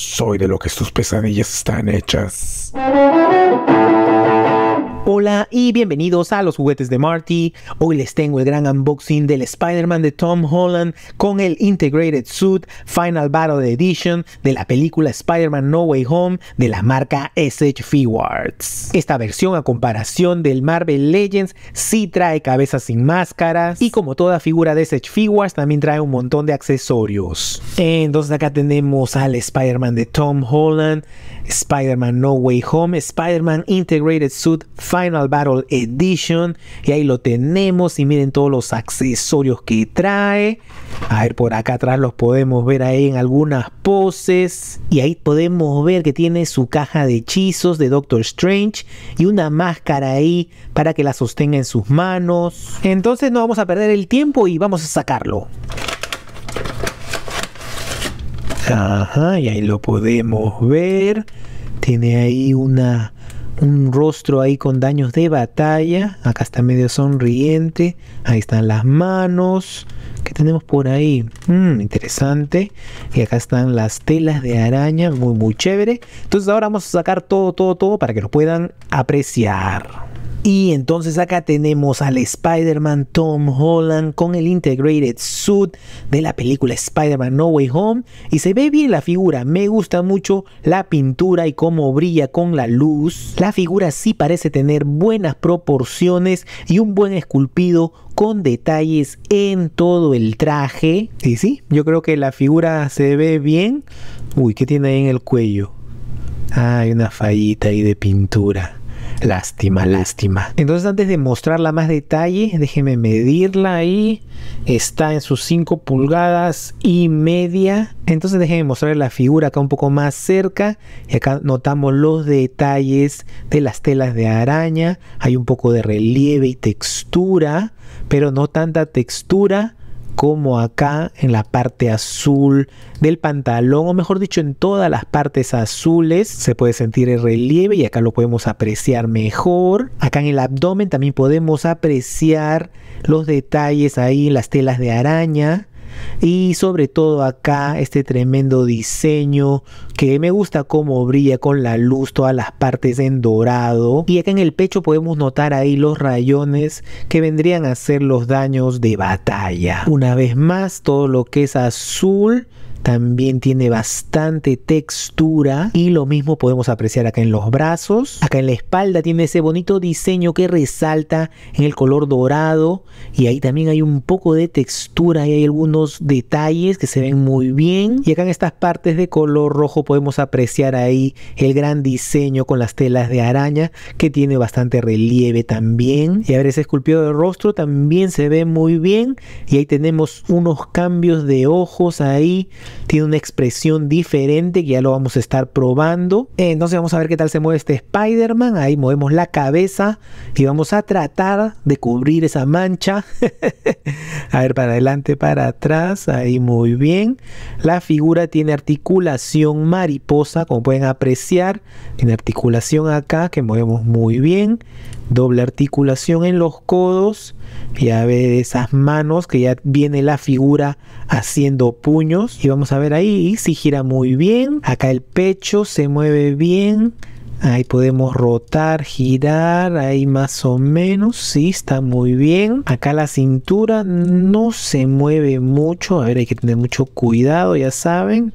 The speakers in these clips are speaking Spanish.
Soy de lo que sus pesadillas están hechas. Hola y bienvenidos a los juguetes de Marty. Hoy les tengo el gran unboxing del Spider-Man de Tom Holland con el Integrated Suit Final Battle Edition de la película Spider-Man No Way Home de la marca SH Figuarts. Esta versión a comparación del Marvel Legends sí trae cabezas sin máscaras y como toda figura de SH Figuarts también trae un montón de accesorios. Entonces acá tenemos al Spider-Man de Tom Holland, Spider-Man No Way Home, Spider-Man Integrated Suit Final Final Battle Edition. Y ahí lo tenemos. Y miren todos los accesorios que trae. A ver, por acá atrás los podemos ver ahí en algunas poses. Y ahí podemos ver que tiene su caja de hechizos de Doctor Strange. Y una máscara ahí para que la sostenga en sus manos. Entonces no vamos a perder el tiempo y vamos a sacarlo. Ajá, y ahí lo podemos ver. Tiene ahí una un rostro ahí con daños de batalla. Acá está medio sonriente. Ahí están las manos. ¿Qué tenemos por ahí? Mm, interesante. Y acá están las telas de araña. Muy, muy chévere. Entonces ahora vamos a sacar todo, todo, todo para que lo puedan apreciar. Y entonces acá tenemos al Spider-Man Tom Holland con el Integrated Suit de la película Spider-Man No Way Home. Y se ve bien la figura, me gusta mucho la pintura y cómo brilla con la luz. La figura sí parece tener buenas proporciones y un buen esculpido con detalles en todo el traje. Y sí, yo creo que la figura se ve bien. Uy, ¿qué tiene ahí en el cuello? Ah, hay una fallita ahí de pintura. Lástima, lástima. Entonces antes de mostrarla más detalle, déjenme medirla ahí. Está en sus 5 pulgadas y media. Entonces déjenme mostrar la figura acá un poco más cerca. Y acá notamos los detalles de las telas de araña. Hay un poco de relieve y textura, pero no tanta textura como acá en la parte azul del pantalón, o mejor dicho, en todas las partes azules, se puede sentir el relieve y acá lo podemos apreciar mejor. Acá en el abdomen también podemos apreciar los detalles ahí, las telas de araña y sobre todo acá este tremendo diseño que me gusta cómo brilla con la luz todas las partes en dorado y acá en el pecho podemos notar ahí los rayones que vendrían a ser los daños de batalla una vez más todo lo que es azul también tiene bastante textura y lo mismo podemos apreciar acá en los brazos, acá en la espalda tiene ese bonito diseño que resalta en el color dorado y ahí también hay un poco de textura y hay algunos detalles que se ven muy bien y acá en estas partes de color rojo podemos apreciar ahí el gran diseño con las telas de araña que tiene bastante relieve también y a ver ese esculpido de rostro también se ve muy bien y ahí tenemos unos cambios de ojos ahí tiene una expresión diferente que ya lo vamos a estar probando. Eh, entonces vamos a ver qué tal se mueve este Spider-Man. Ahí movemos la cabeza y vamos a tratar de cubrir esa mancha. a ver, para adelante, para atrás. Ahí muy bien. La figura tiene articulación mariposa, como pueden apreciar. Tiene articulación acá que movemos muy bien. Doble articulación en los codos ya ve esas manos que ya viene la figura haciendo puños y vamos a ver ahí si gira muy bien acá el pecho se mueve bien Ahí podemos rotar, girar, ahí más o menos, sí, está muy bien. Acá la cintura no se mueve mucho, a ver, hay que tener mucho cuidado, ya saben.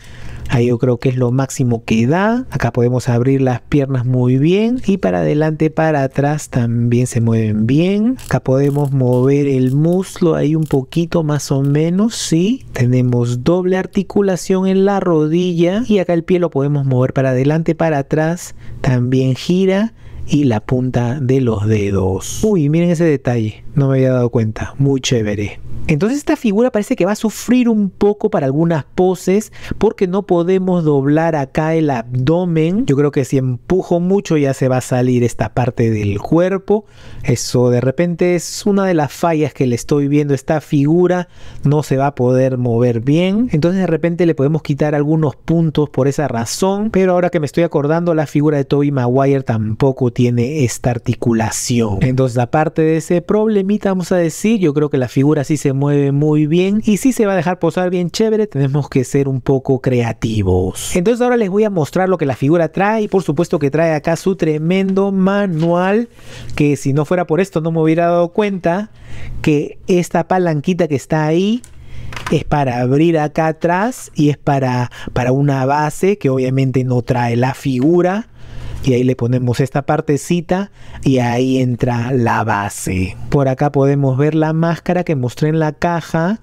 Ahí yo creo que es lo máximo que da. Acá podemos abrir las piernas muy bien y para adelante, para atrás también se mueven bien. Acá podemos mover el muslo ahí un poquito más o menos, sí. Tenemos doble articulación en la rodilla y acá el pie lo podemos mover para adelante, para atrás. También gira y la punta de los dedos. Uy, miren ese detalle, no me había dado cuenta, muy chévere. Entonces esta figura parece que va a sufrir un poco para algunas poses porque no podemos doblar acá el abdomen. Yo creo que si empujo mucho ya se va a salir esta parte del cuerpo. Eso de repente es una de las fallas que le estoy viendo. Esta figura no se va a poder mover bien. Entonces de repente le podemos quitar algunos puntos por esa razón. Pero ahora que me estoy acordando la figura de Toby Maguire tampoco tiene esta articulación. Entonces aparte de ese problemita vamos a decir yo creo que la figura sí se se mueve muy bien y si se va a dejar posar bien chévere tenemos que ser un poco creativos. Entonces ahora les voy a mostrar lo que la figura trae y por supuesto que trae acá su tremendo manual que si no fuera por esto no me hubiera dado cuenta que esta palanquita que está ahí es para abrir acá atrás y es para, para una base que obviamente no trae la figura y ahí le ponemos esta partecita y ahí entra la base. Por acá podemos ver la máscara que mostré en la caja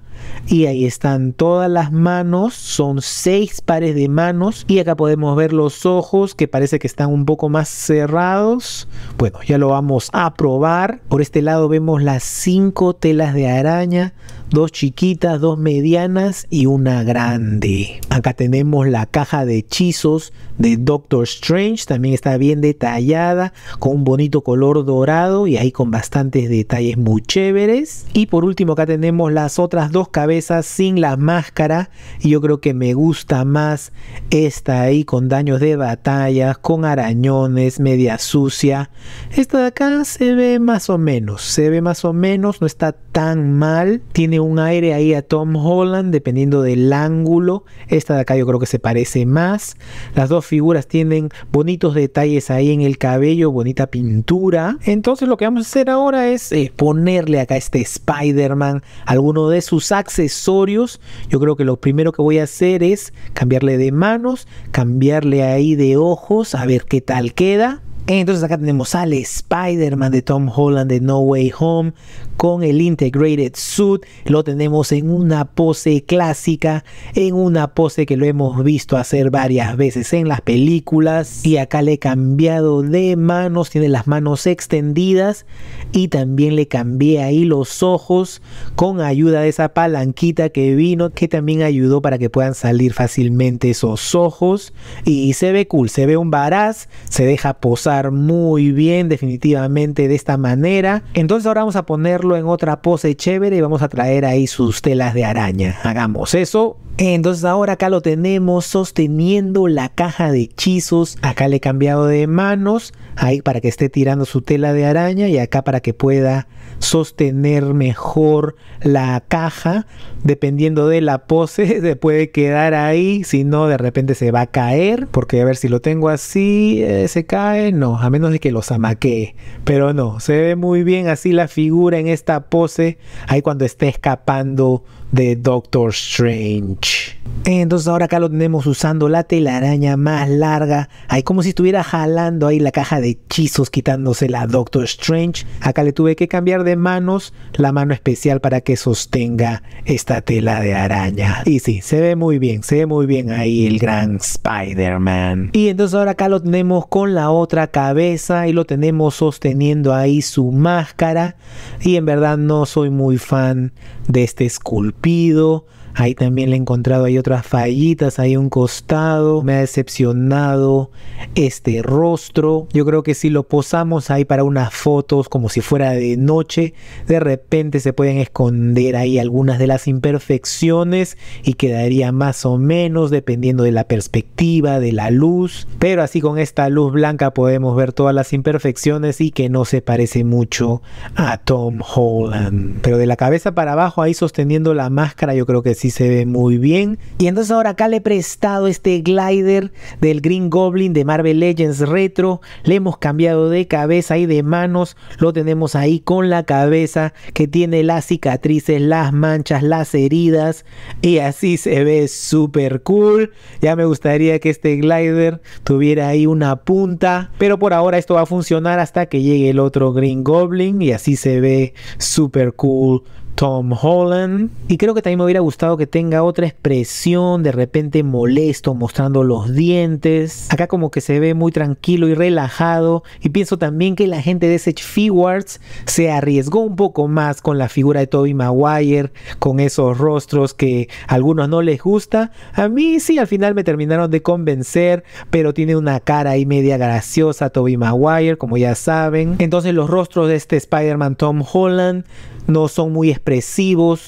y ahí están todas las manos, son seis pares de manos. Y acá podemos ver los ojos que parece que están un poco más cerrados. Bueno, ya lo vamos a probar. Por este lado vemos las cinco telas de araña dos chiquitas, dos medianas y una grande. Acá tenemos la caja de hechizos de Doctor Strange, también está bien detallada con un bonito color dorado y ahí con bastantes detalles muy chéveres. Y por último acá tenemos las otras dos cabezas sin la máscara. Y yo creo que me gusta más esta ahí con daños de batalla, con arañones, media sucia. Esta de acá se ve más o menos, se ve más o menos, no está tan mal. Tiene un aire ahí a Tom Holland, dependiendo del ángulo. Esta de acá yo creo que se parece más. Las dos figuras tienen bonitos detalles ahí en el cabello, bonita pintura. Entonces lo que vamos a hacer ahora es eh, ponerle acá a este Spider-Man alguno de sus accesorios. Yo creo que lo primero que voy a hacer es cambiarle de manos, cambiarle ahí de ojos, a ver qué tal queda. Entonces acá tenemos al Spider-Man de Tom Holland de No Way Home con el Integrated Suit. Lo tenemos en una pose clásica, en una pose que lo hemos visto hacer varias veces en las películas. Y acá le he cambiado de manos, tiene las manos extendidas y también le cambié ahí los ojos con ayuda de esa palanquita que vino, que también ayudó para que puedan salir fácilmente esos ojos. Y se ve cool, se ve un varaz, se deja posar muy bien definitivamente de esta manera. Entonces ahora vamos a poner en otra pose chévere y vamos a traer ahí sus telas de araña. Hagamos eso. Entonces ahora acá lo tenemos sosteniendo la caja de hechizos. Acá le he cambiado de manos. Ahí para que esté tirando su tela de araña y acá para que pueda sostener mejor la caja. Dependiendo de la pose, se puede quedar ahí. Si no, de repente se va a caer. Porque a ver, si lo tengo así, eh, se cae. No, a menos de que lo amaquee. Pero no, se ve muy bien así la figura en esta pose. Ahí cuando esté escapando de Doctor Strange. Entonces ahora acá lo tenemos usando la tela araña más larga. Ahí como si estuviera jalando ahí la caja de hechizos quitándose la Doctor Strange. Acá le tuve que cambiar de manos la mano especial para que sostenga esta tela de araña. Y sí, se ve muy bien, se ve muy bien ahí el gran Spider-Man. Y entonces ahora acá lo tenemos con la otra cabeza y lo tenemos sosteniendo ahí su máscara. Y en verdad no soy muy fan de este sculpt pido Ahí también le he encontrado, hay otras fallitas, hay un costado, me ha decepcionado este rostro. Yo creo que si lo posamos ahí para unas fotos como si fuera de noche, de repente se pueden esconder ahí algunas de las imperfecciones y quedaría más o menos dependiendo de la perspectiva, de la luz. Pero así con esta luz blanca podemos ver todas las imperfecciones y que no se parece mucho a Tom Holland. Pero de la cabeza para abajo ahí sosteniendo la máscara yo creo que sí se ve muy bien. Y entonces ahora acá le he prestado este glider del Green Goblin de Marvel Legends Retro. Le hemos cambiado de cabeza y de manos. Lo tenemos ahí con la cabeza que tiene las cicatrices, las manchas, las heridas. Y así se ve súper cool. Ya me gustaría que este glider tuviera ahí una punta. Pero por ahora esto va a funcionar hasta que llegue el otro Green Goblin. Y así se ve súper cool Tom Holland. Y creo que también me hubiera gustado que tenga otra expresión, de repente molesto, mostrando los dientes. Acá como que se ve muy tranquilo y relajado. Y pienso también que la gente de Sage Figuarts se arriesgó un poco más con la figura de Toby Maguire, con esos rostros que a algunos no les gusta. A mí sí, al final me terminaron de convencer, pero tiene una cara ahí media graciosa Toby Maguire, como ya saben. Entonces los rostros de este Spider-Man Tom Holland no son muy expresivos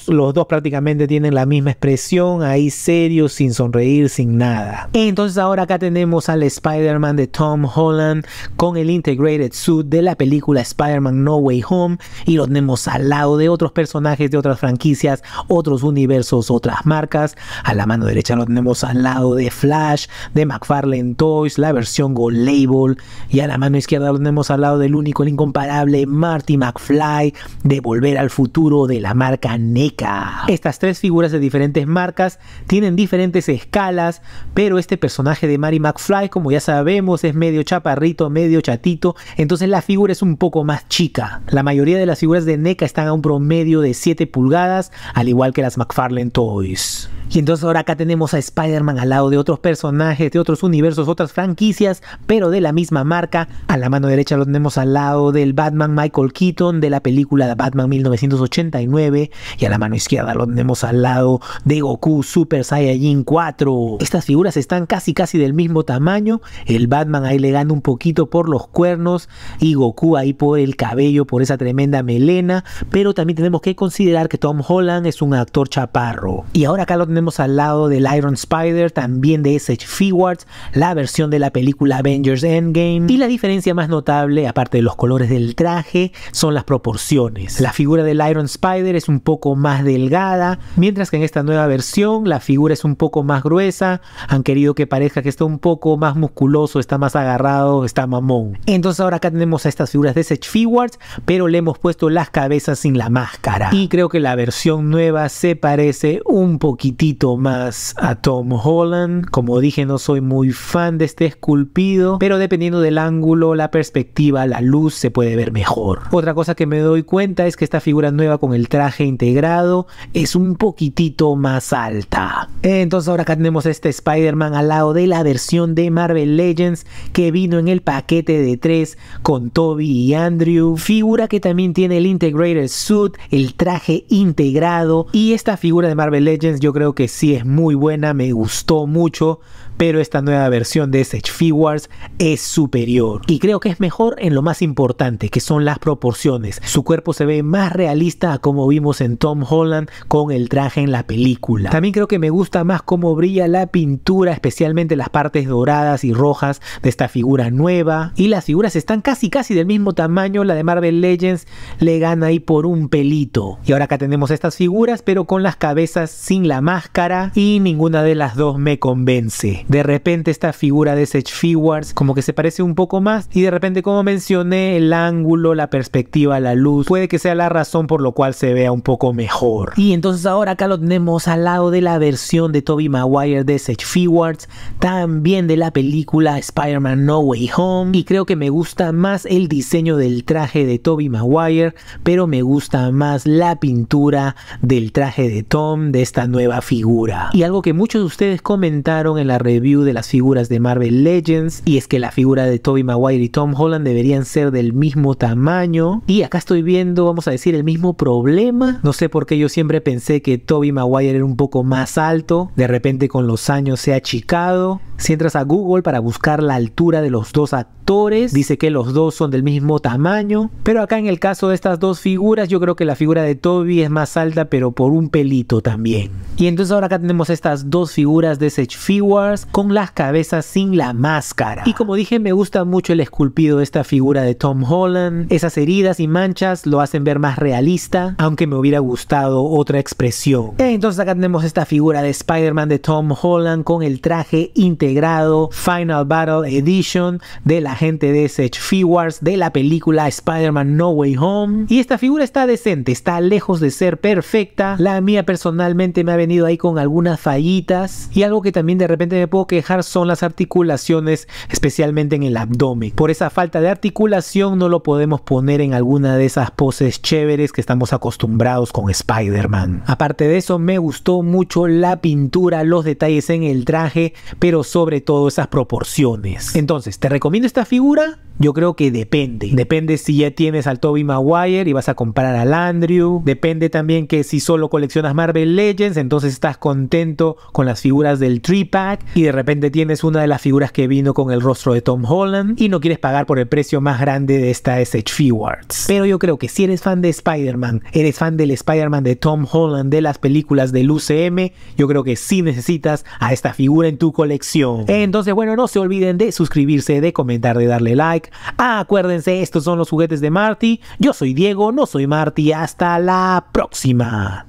los dos prácticamente tienen la misma expresión, ahí serios, sin sonreír, sin nada. Entonces ahora acá tenemos al Spider-Man de Tom Holland con el Integrated Suit de la película Spider-Man No Way Home y lo tenemos al lado de otros personajes de otras franquicias, otros universos, otras marcas. A la mano derecha lo tenemos al lado de Flash, de McFarlane Toys, la versión Gold Label y a la mano izquierda lo tenemos al lado del único, el incomparable Marty McFly de Volver al Futuro de la marca NECA. Estas tres figuras de diferentes marcas tienen diferentes escalas, pero este personaje de Mary McFly, como ya sabemos, es medio chaparrito, medio chatito, entonces la figura es un poco más chica. La mayoría de las figuras de NECA están a un promedio de 7 pulgadas, al igual que las McFarlane Toys. Y entonces ahora acá tenemos a Spider-Man al lado de otros personajes, de otros universos, otras franquicias, pero de la misma marca. A la mano derecha lo tenemos al lado del Batman Michael Keaton de la película de Batman 1989. Y a la mano izquierda lo tenemos al lado de Goku Super Saiyan 4. Estas figuras están casi casi del mismo tamaño. El Batman ahí le gana un poquito por los cuernos y Goku ahí por el cabello, por esa tremenda melena. Pero también tenemos que considerar que Tom Holland es un actor chaparro. Y ahora acá lo tenemos tenemos al lado del Iron Spider, también de SH Figuarts, la versión de la película Avengers Endgame. Y la diferencia más notable, aparte de los colores del traje, son las proporciones. La figura del Iron Spider es un poco más delgada, mientras que en esta nueva versión la figura es un poco más gruesa. Han querido que parezca que está un poco más musculoso, está más agarrado, está mamón. Entonces ahora acá tenemos a estas figuras de SH Figuarts, pero le hemos puesto las cabezas sin la máscara. Y creo que la versión nueva se parece un poquitito más a Tom Holland. Como dije, no soy muy fan de este esculpido, pero dependiendo del ángulo, la perspectiva, la luz se puede ver mejor. Otra cosa que me doy cuenta es que esta figura nueva con el traje integrado es un poquitito más alta. Entonces ahora acá tenemos este Spider-Man al lado de la versión de Marvel Legends que vino en el paquete de 3 con Toby y Andrew. Figura que también tiene el Integrated Suit, el traje integrado y esta figura de Marvel Legends yo creo que que sí es muy buena, me gustó mucho, pero esta nueva versión de Sage Figuarts es superior. Y creo que es mejor en lo más importante, que son las proporciones. Su cuerpo se ve más realista a como vimos en Tom Holland con el traje en la película. También creo que me gusta más cómo brilla la pintura, especialmente las partes doradas y rojas de esta figura nueva. Y las figuras están casi casi del mismo tamaño, la de Marvel Legends le gana ahí por un pelito. Y ahora acá tenemos estas figuras, pero con las cabezas sin la máscara y ninguna de las dos me convence. De repente esta figura de Seth Figuarts como que se parece un poco más y de repente como mencioné el ángulo, la perspectiva, la luz, puede que sea la razón por lo cual se vea un poco mejor. Y entonces ahora acá lo tenemos al lado de la versión de Toby Maguire de Seth Figuarts, también de la película Spider-Man No Way Home y creo que me gusta más el diseño del traje de Toby Maguire, pero me gusta más la pintura del traje de Tom de esta nueva figura. Y algo que muchos de ustedes comentaron en la red review de las figuras de Marvel Legends y es que la figura de Toby Maguire y Tom Holland deberían ser del mismo tamaño y acá estoy viendo, vamos a decir, el mismo problema. No sé por qué yo siempre pensé que Toby Maguire era un poco más alto, de repente con los años se ha achicado. Si entras a Google para buscar la altura de los dos actores, dice que los dos son del mismo tamaño, pero acá en el caso de estas dos figuras, yo creo que la figura de Toby es más alta, pero por un pelito también. Y entonces ahora acá tenemos estas dos figuras de Sage Figures, con las cabezas sin la máscara. Y como dije, me gusta mucho el esculpido de esta figura de Tom Holland. Esas heridas y manchas lo hacen ver más realista, aunque me hubiera gustado otra expresión. Entonces acá tenemos esta figura de Spider-Man de Tom Holland con el traje integrado Final Battle Edition de la gente de Sage Figuarts de la película Spider-Man No Way Home. Y esta figura está decente, está lejos de ser perfecta. La mía personalmente me ha venido ahí con algunas fallitas y algo que también de repente me quejar son las articulaciones, especialmente en el abdomen. Por esa falta de articulación no lo podemos poner en alguna de esas poses chéveres que estamos acostumbrados con Spider-Man. Aparte de eso, me gustó mucho la pintura, los detalles en el traje, pero sobre todo esas proporciones. Entonces, ¿te recomiendo esta figura? Yo creo que depende. Depende si ya tienes al Toby Maguire y vas a comprar al Andrew. Depende también que si solo coleccionas Marvel Legends, entonces estás contento con las figuras del 3-pack. Y de repente tienes una de las figuras que vino con el rostro de Tom Holland y no quieres pagar por el precio más grande de esta SH Figuarts. Pero yo creo que si eres fan de Spider-Man, eres fan del Spider-Man de Tom Holland de las películas del UCM, yo creo que sí necesitas a esta figura en tu colección. Entonces, bueno, no se olviden de suscribirse, de comentar, de darle like. acuérdense, estos son los juguetes de Marty. Yo soy Diego, no soy Marty. Hasta la próxima.